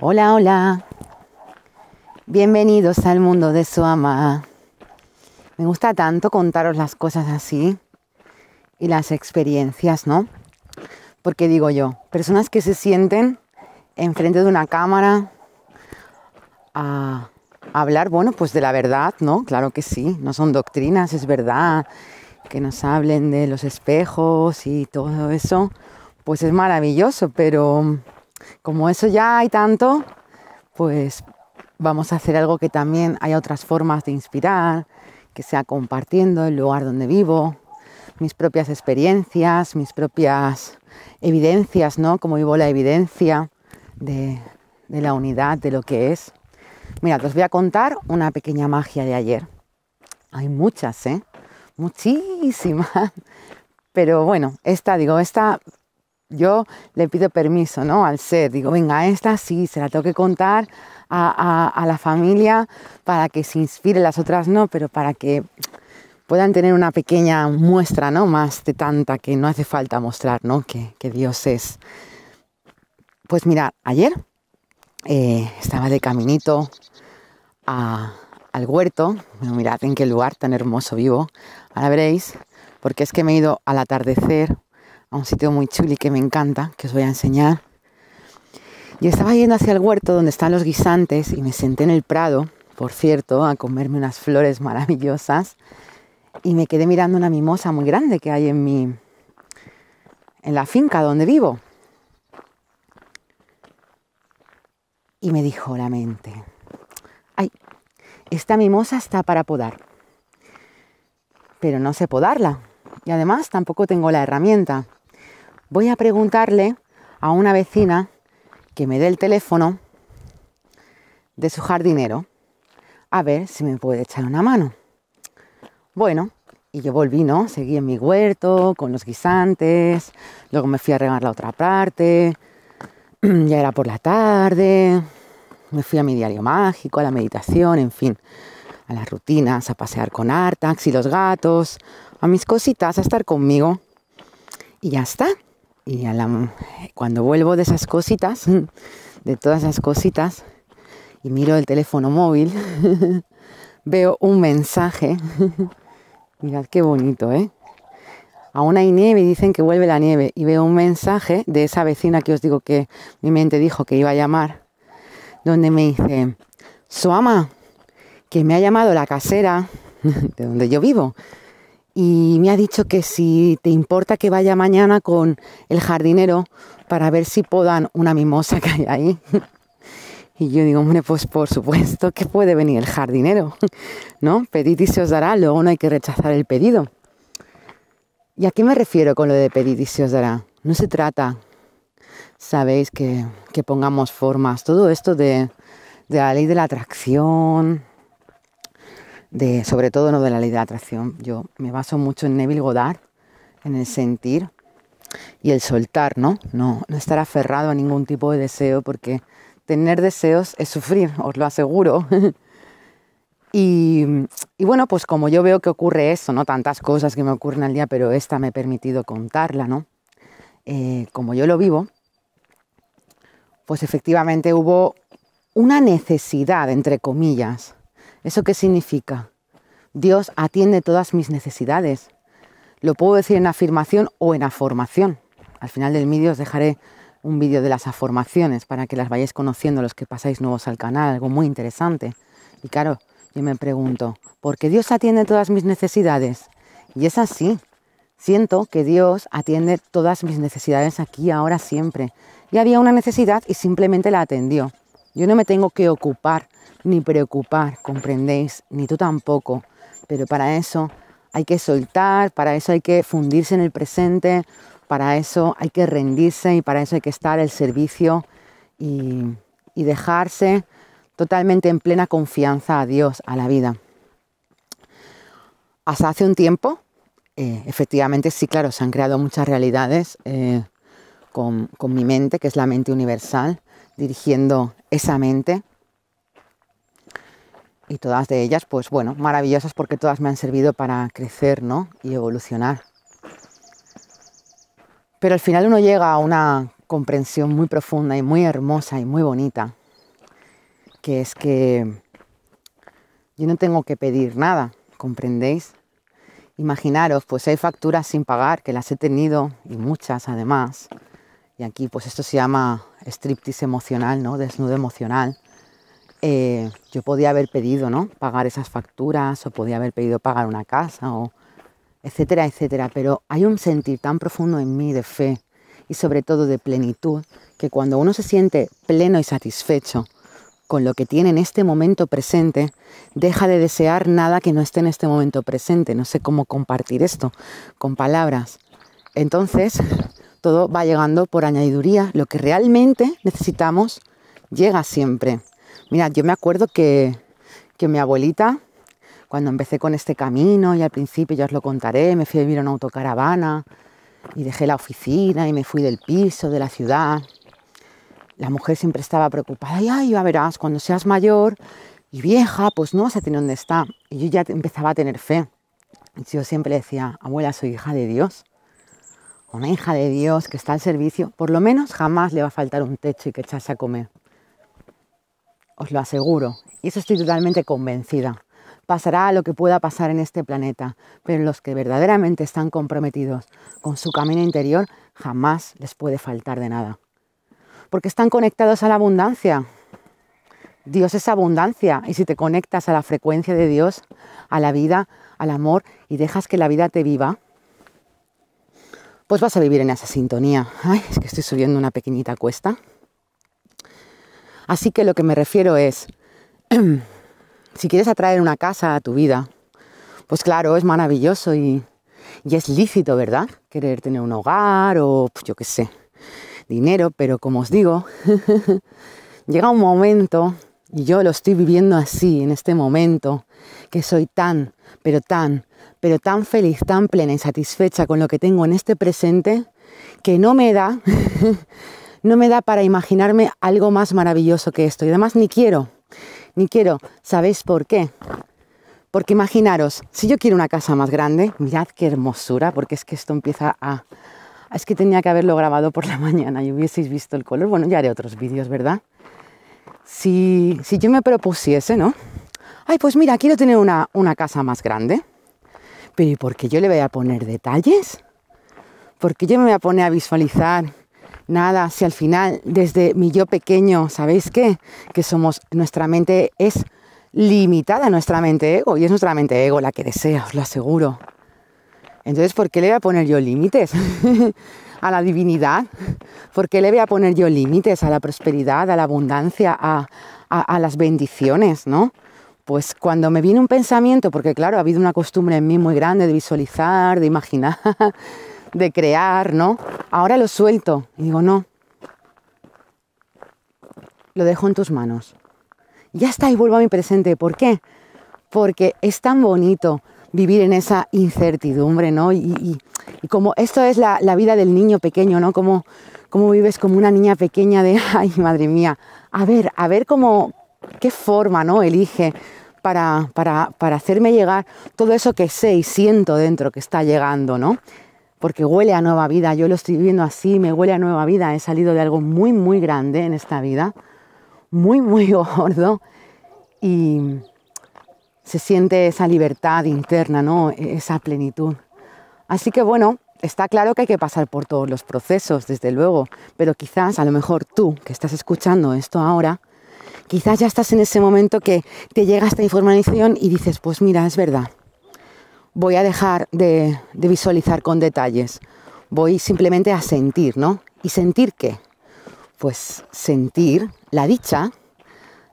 Hola, hola. Bienvenidos al mundo de su ama. Me gusta tanto contaros las cosas así y las experiencias, ¿no? Porque digo yo, personas que se sienten enfrente de una cámara a hablar, bueno, pues de la verdad, ¿no? Claro que sí, no son doctrinas, es verdad. Que nos hablen de los espejos y todo eso, pues es maravilloso, pero como eso ya hay tanto, pues vamos a hacer algo que también haya otras formas de inspirar, que sea compartiendo el lugar donde vivo, mis propias experiencias, mis propias evidencias, ¿no? Como vivo la evidencia de, la unidad, de lo que es. Mira, os voy a contar una pequeña magia de ayer. Hay muchas, ¿eh? Muchísimas. Pero bueno, esta, digo, esta yo le pido permiso ¿no? al ser, digo, venga, esta sí, se la tengo que contar a, la familia para que se inspire, las otras no, pero para que puedan tener una pequeña muestra, ¿no? Más de tanta que no hace falta mostrar, ¿no? Que, Dios es. Pues mirad, ayer eh, estaba de caminito al huerto, mirad en qué lugar tan hermoso vivo, ahora veréis, porque es que me he ido al atardecer a un sitio muy chuli que me encanta, que os voy a enseñar. Y estaba yendo hacia el huerto donde están los guisantes y me senté en el prado, por cierto, a comerme unas flores maravillosas y me quedé mirando una mimosa muy grande que hay en mi en la finca donde vivo. Y me dijo la mente, ay, esta mimosa está para podar, pero no sé podarla y además tampoco tengo la herramienta. Voy a preguntarle a una vecina que me dé el teléfono de su jardinero a ver si me puede echar una mano. Bueno, y yo volví, ¿no? Seguí en mi huerto con los guisantes, luego me fui a regar la otra parte, ya era por la tarde, me fui a mi diario mágico, a la meditación, en fin, a las rutinas, a pasear con Artax y los gatos, a mis cositas, a estar conmigo. Y ya está. Y cuando vuelvo de esas cositas, de todas esas cositas, y miro el teléfono móvil, veo un mensaje. Mirad qué bonito, ¿eh? Aún hay nieve y dicen que vuelve la nieve. Y veo un mensaje de esa vecina que os digo que mi mente dijo que iba a llamar, donde me dice, ama, que me ha llamado la casera de donde yo vivo, y me ha dicho que si te importa que vaya mañana con el jardinero para ver si podan una mimosa que hay ahí. Y yo digo, hombre, pues por supuesto que puede venir el jardinero, ¿no? Pedid y se os dará, luego no hay que rechazar el pedido. ¿Y a qué me refiero con lo de pedid y se os dará? No se trata, sabéis, que, pongamos formas. Todo esto de, de la ley de la atracción, sobre todo no de la ley de atracción. Yo me baso mucho en Neville Goddard, en el sentir y el soltar, ¿no? No, no estar aferrado a ningún tipo de deseo porque tener deseos es sufrir, os lo aseguro. y, bueno, pues como yo veo que ocurre eso, ¿no? Tantas cosas que me ocurren al día, pero esta me ha permitido contarla, ¿no? Eh, como yo lo vivo, pues efectivamente hubo una necesidad, entre comillas, ¿Eso qué significa? Dios atiende todas mis necesidades. Lo puedo decir en afirmación o en afirmación. Al final del vídeo os dejaré un vídeo de las afirmaciones para que las vayáis conociendo los que pasáis nuevos al canal, algo muy interesante. Y claro, yo me pregunto, ¿por qué Dios atiende todas mis necesidades? Y es así. Siento que Dios atiende todas mis necesidades aquí, ahora, siempre. Y había una necesidad y simplemente la atendió. Yo no me tengo que ocupar ni preocupar, comprendéis, ni tú tampoco, pero para eso hay que soltar, para eso hay que fundirse en el presente, para eso hay que rendirse y para eso hay que estar al servicio y, dejarse totalmente en plena confianza a Dios, a la vida. Hasta hace un tiempo, eh, efectivamente, sí, claro, se han creado muchas realidades eh, con, con mi mente, que es la mente universal, dirigiendo esa mente. Y todas de ellas, pues bueno, maravillosas porque todas me han servido para crecer, ¿no? Y evolucionar. Pero al final uno llega a una comprensión muy profunda y muy hermosa y muy bonita, que es que yo no tengo que pedir nada, ¿comprendéis? Imaginaros, pues hay facturas sin pagar, que las he tenido, y muchas además, y aquí pues esto se llama striptease emocional, ¿no? Desnudo emocional. Eh, yo podía haber pedido, ¿no? Pagar esas facturas o podía haber pedido pagar una casa o etcétera, etcétera. Pero hay un sentir tan profundo en mí de fe y sobre todo de plenitud que cuando uno se siente pleno y satisfecho con lo que tiene en este momento presente, deja de desear nada que no esté en este momento presente. No sé cómo compartir esto con palabras. Entonces, todo va llegando por añadiduría. Lo que realmente necesitamos llega siempre. Mira, yo me acuerdo que, que mi abuelita, cuando empecé con este camino y al principio ya os lo contaré, me fui a vivir a una autocaravana y dejé la oficina y me fui del piso, de la ciudad. La mujer siempre estaba preocupada, y ay, ya verás, cuando seas mayor y vieja, pues no vas a tener dónde está. Y yo ya empezaba a tener fe. Yo siempre le decía, abuela, soy hija de Dios una hija de Dios que está al servicio, por lo menos jamás le va a faltar un techo y que echarse a comer. Os lo aseguro. Y eso estoy totalmente convencida. Pasará lo que pueda pasar en este planeta, pero los que verdaderamente están comprometidos con su camino interior jamás les puede faltar de nada. Porque están conectados a la abundancia. Dios es abundancia y si te conectas a la frecuencia de Dios, a la vida, al amor y dejas que la vida te viva, pues vas a vivir en esa sintonía. Ay, es que estoy subiendo una pequeñita cuesta. Así que lo que me refiero es, si quieres atraer una casa a tu vida, pues claro, es maravilloso y, es lícito, ¿verdad? Querer tener un hogar o pues, yo qué sé, dinero, pero como os digo, llega un momento, y yo lo estoy viviendo así en este momento, que soy tan, pero tan, pero tan feliz, tan plena y satisfecha con lo que tengo en este presente, que no me da, no me da para imaginarme algo más maravilloso que esto. Y además ni quiero, ni quiero. ¿Sabéis por qué? Porque imaginaros, si yo quiero una casa más grande, mirad qué hermosura, porque es que esto empieza a... Es que tenía que haberlo grabado por la mañana y hubieseis visto el color. Bueno, ya haré otros vídeos, ¿verdad? Si, si yo me propusiese, ¿no? Ay, pues mira, quiero tener una, una casa más grande pero por qué yo le voy a poner detalles? ¿Por qué yo me voy a poner a visualizar nada si al final desde mi yo pequeño, ¿sabéis qué? Que somos, nuestra mente es limitada, nuestra mente ego, y es nuestra mente ego la que desea, os lo aseguro. Entonces, ¿por qué le voy a poner yo límites a la divinidad? ¿Por qué le voy a poner yo límites a la prosperidad, a la abundancia, a las bendiciones, ¿no? Pues cuando me viene un pensamiento, porque claro, ha habido una costumbre en mí muy grande de visualizar, de imaginar, de crear, ¿no? Ahora lo suelto y digo, no, lo dejo en tus manos. Ya está y vuelvo a mi presente. ¿Por qué? Porque es tan bonito vivir en esa incertidumbre, ¿no? Y, como esto es la, vida del niño pequeño, ¿no? Como, como vives como una niña pequeña de, ay, madre mía, a ver, a ver cómo, qué forma ¿no? elige para, para, para hacerme llegar todo eso que sé y siento dentro que está llegando, ¿no? Porque huele a nueva vida, yo lo estoy viendo así, me huele a nueva vida, he salido de algo muy, muy grande en esta vida, muy, muy gordo, y se siente esa libertad interna, ¿no? E-, esa plenitud. Así que bueno, está claro que hay que pasar por todos los procesos, desde luego, pero quizás a lo mejor tú que estás escuchando esto ahora, Quizás ya estás en ese momento que te llega esta información y dices, pues mira, es verdad, voy a dejar de, visualizar con detalles, voy simplemente a sentir, ¿no? ¿Y sentir qué? Pues sentir la dicha,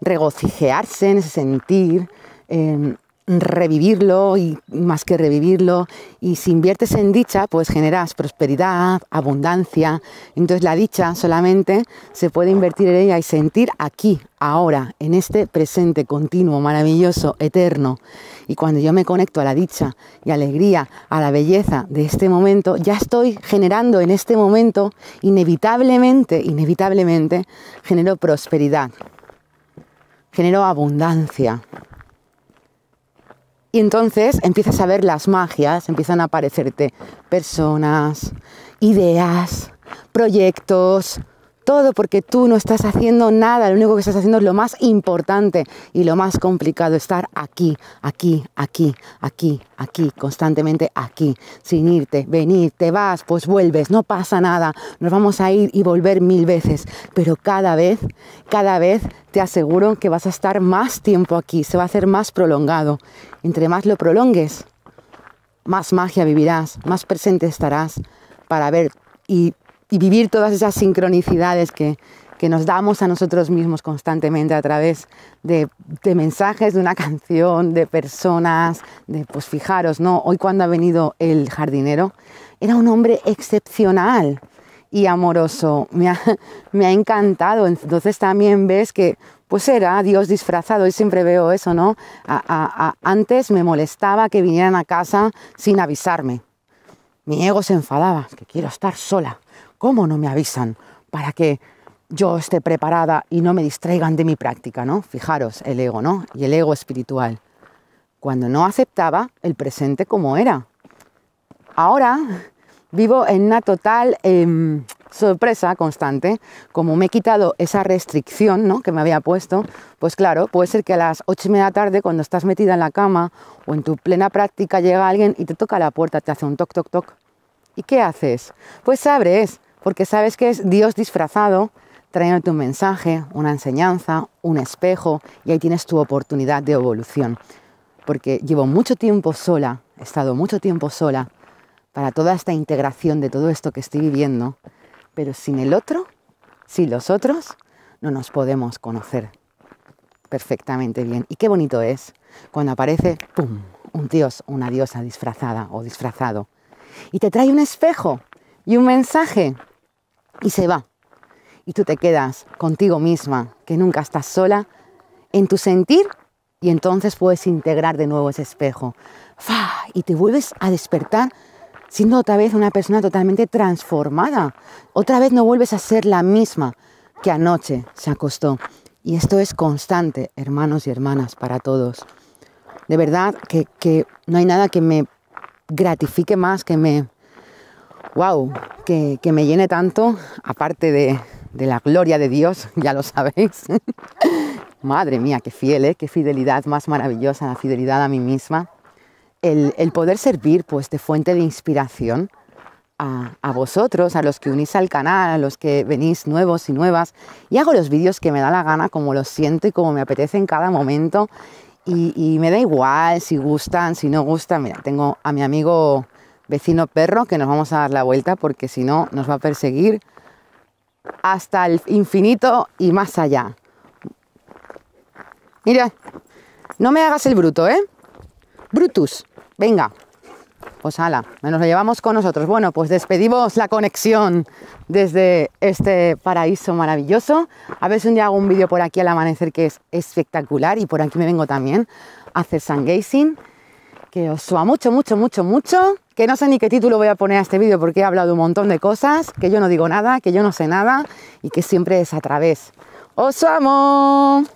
regocijearse en ese sentir, em, revivirlo y más que revivirlo. Y si inviertes en dicha, pues generas prosperidad, abundancia. Entonces la dicha solamente se puede invertir en ella y sentir aquí, ahora, en este presente continuo, maravilloso, eterno. Y cuando yo me conecto a la dicha y alegría, a la belleza de este momento, ya estoy generando en este momento, inevitablemente, inevitablemente, genero prosperidad, genero abundancia. Y entonces empiezas a ver las magias, empiezan a aparecerte personas, ideas, proyectos, todo porque tú no estás haciendo nada, lo único que estás haciendo es lo más importante y lo más complicado, estar aquí, aquí, aquí, aquí, aquí, constantemente aquí, sin irte, venir, te vas, pues vuelves, no pasa nada, nos vamos a ir y volver mil veces, pero cada vez, cada vez te aseguro que vas a estar más tiempo aquí, se va a hacer más prolongado, entre más lo prolongues, más magia vivirás, más presente estarás para ver y y vivir todas esas sincronicidades que, nos damos a nosotros mismos constantemente a través de, mensajes, de una canción, de personas, de pues fijaros, ¿no? Hoy cuando ha venido el jardinero, era un hombre excepcional y amoroso, me ha, encantado, entonces también ves que pues era Dios disfrazado, y siempre veo eso, ¿no? antes me molestaba que vinieran a casa sin avisarme, mi ego se enfadaba, que quiero estar sola, ¿Cómo no me avisan para que yo esté preparada y no me distraigan de mi práctica, ¿no? Fijaros, el ego, ¿no? Y el ego espiritual. Cuando no aceptaba el presente como era. Ahora vivo en una total em, sorpresa constante. Como me he quitado esa restricción ¿no? que me había puesto, pues claro, puede ser que a las ocho y media de la tarde, cuando estás metida en la cama o en tu plena práctica, llega alguien y te toca la puerta, te hace un toc, toc, toc. ¿Y qué haces? Pues abres porque sabes que es Dios disfrazado trayéndote un mensaje, una enseñanza, un espejo, y ahí tienes tu oportunidad de evolución. Porque llevo mucho tiempo sola, he estado mucho tiempo sola para toda esta integración de todo esto que estoy viviendo, pero sin el otro, sin los otros, no nos podemos conocer perfectamente bien. Y qué bonito es cuando aparece, ¡pum!, un dios, una diosa disfrazada o disfrazado, y te trae un espejo y un mensaje y se va. Y tú te quedas contigo misma, que nunca estás sola, en tu sentir y entonces puedes integrar de nuevo ese espejo. ¡Fa! Y te vuelves a despertar siendo otra vez una persona totalmente transformada. Otra vez no vuelves a ser la misma que anoche se acostó. Y esto es constante, hermanos y hermanas, para todos. De verdad que, que no hay nada que me gratifique más, que me wow, que, me llene tanto, aparte de, la gloria de Dios, ya lo sabéis. Madre mía, qué fiel, ¿eh? qué fidelidad más maravillosa, la fidelidad a mí misma. El, poder servir pues de fuente de inspiración a, vosotros, a los que unís al canal, a los que venís nuevos y nuevas, y hago los vídeos que me da la gana, como los siento y como me apetece en cada momento, y, y me da igual si gustan, si no gustan. Mira, tengo a mi amigo vecino perro, que nos vamos a dar la vuelta porque si no nos va a perseguir hasta el infinito y más allá. Mira, no me hagas el bruto, ¿eh? Brutus, venga. Pues ala, nos lo llevamos con nosotros. Bueno, pues despedimos la conexión desde este paraíso maravilloso. A ver si un día hago un vídeo por aquí al amanecer que es espectacular y por aquí me vengo también a hacer sun gazing que os suba mucho, mucho, mucho, mucho, que no sé ni qué título voy a poner a este vídeo porque he hablado un montón de cosas, que yo no digo nada, que yo no sé nada y que siempre es a través. ¡Os amo!